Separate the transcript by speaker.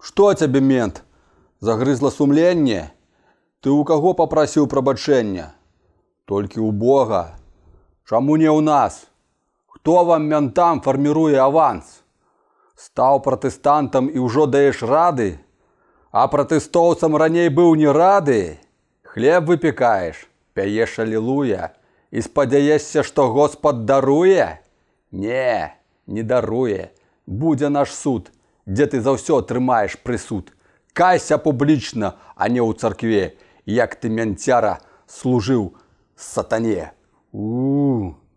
Speaker 1: «Что тебе, мент? Загрызло сумленне? Ты у кого попросил прабачэння?» Только у Бога». «Чаму не у нас? Кто вам ментам формируе аванс? Стал протестантом и уже даешь рады? А протестовцам раней был не рады? Хлеб выпекаешь, пяеш алілуя и спадзяешся, что Господ даруе? Не, не даруе, будзе наш суд – дзе ты за заўсё атрымаеш прысуд. Кайся публічна, а не ў царкве, як ты мянцяра служыў сатане. У-у-у.